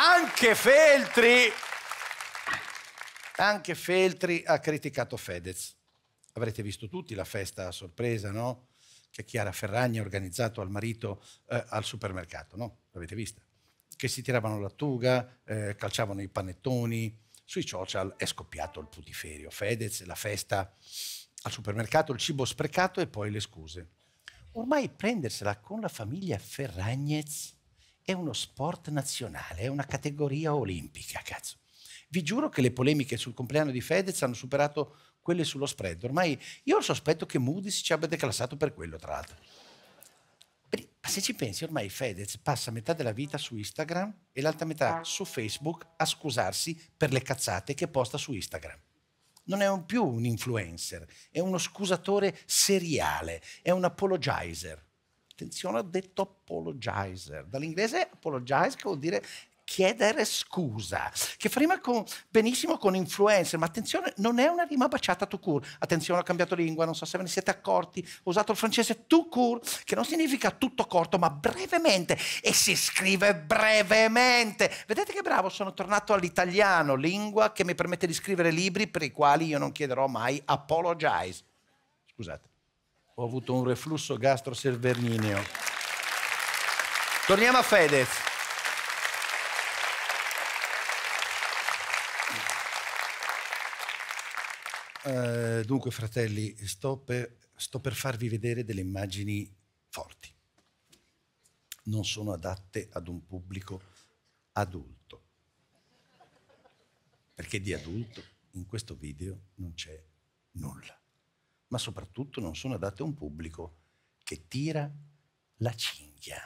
Anche Feltri, anche Feltri ha criticato Fedez. Avrete visto tutti la festa a sorpresa, no? Che Chiara Ferragni ha organizzato al marito eh, al supermercato, no? L'avete vista? Che si tiravano la tuga, eh, calciavano i panettoni. Sui social è scoppiato il putiferio. Fedez, la festa al supermercato, il cibo sprecato e poi le scuse. Ormai prendersela con la famiglia Ferragnez è uno sport nazionale, è una categoria olimpica, cazzo. Vi giuro che le polemiche sul compleanno di Fedez hanno superato quelle sullo spread. Ormai io ho il sospetto che Moody's ci abbia declassato per quello, tra l'altro. Ma se ci pensi, ormai Fedez passa metà della vita su Instagram e l'altra metà su Facebook a scusarsi per le cazzate che posta su Instagram. Non è un più un influencer, è uno scusatore seriale, è un apologizer attenzione, ho detto apologizer, dall'inglese apologize che vuol dire chiedere scusa, che fa rima con, benissimo con influencer, ma attenzione, non è una rima baciata to court. Attenzione, ho cambiato lingua, non so se ve ne siete accorti, ho usato il francese to court, che non significa tutto corto, ma brevemente, e si scrive brevemente. Vedete che bravo, sono tornato all'italiano, lingua che mi permette di scrivere libri per i quali io non chiederò mai apologize. Scusate ho avuto un reflusso gastroservernineo. Torniamo a Fedez. Eh, dunque, fratelli, sto per, sto per farvi vedere delle immagini forti. Non sono adatte ad un pubblico adulto. Perché di adulto in questo video non c'è nulla ma soprattutto non sono adatte a un pubblico che tira la cinghia.